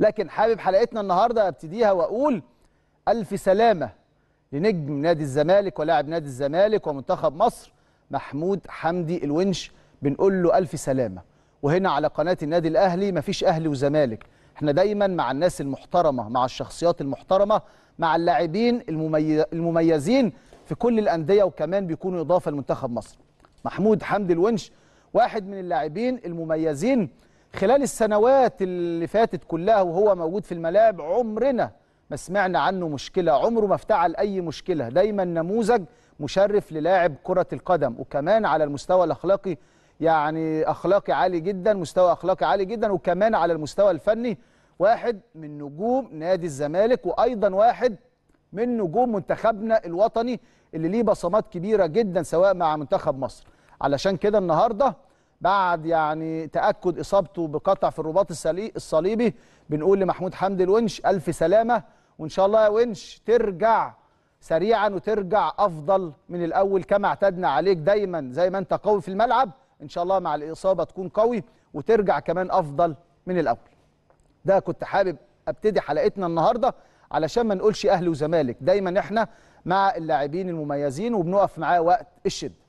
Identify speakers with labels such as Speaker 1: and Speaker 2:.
Speaker 1: لكن حابب حلقتنا النهارده ابتديها واقول الف سلامه لنجم نادي الزمالك ولاعب نادي الزمالك ومنتخب مصر محمود حمدي الونش بنقول له الف سلامه وهنا على قناه النادي الاهلي مفيش اهلي وزمالك احنا دايما مع الناس المحترمه مع الشخصيات المحترمه مع اللاعبين المميزين في كل الانديه وكمان بيكونوا اضافه لمنتخب مصر محمود حمدي الونش واحد من اللاعبين المميزين خلال السنوات اللي فاتت كلها وهو موجود في الملاعب عمرنا ما سمعنا عنه مشكلة عمره ما افتعل أي مشكلة دايما نموذج مشرف للاعب كرة القدم وكمان على المستوى الأخلاقي يعني أخلاقي عالي جدا مستوى أخلاقي عالي جدا وكمان على المستوى الفني واحد من نجوم نادي الزمالك وأيضا واحد من نجوم منتخبنا الوطني اللي ليه بصمات كبيرة جدا سواء مع منتخب مصر علشان كده النهارده بعد يعني تاكد اصابته بقطع في الرباط الصليبي بنقول لمحمود حمدي الونش الف سلامه وان شاء الله يا ونش ترجع سريعا وترجع افضل من الاول كما اعتدنا عليك دايما زي ما انت قوي في الملعب ان شاء الله مع الاصابه تكون قوي وترجع كمان افضل من الاول ده كنت حابب ابتدي حلقتنا النهارده علشان ما نقولش اهلي وزمالك دايما احنا مع اللاعبين المميزين وبنقف معاه وقت الشد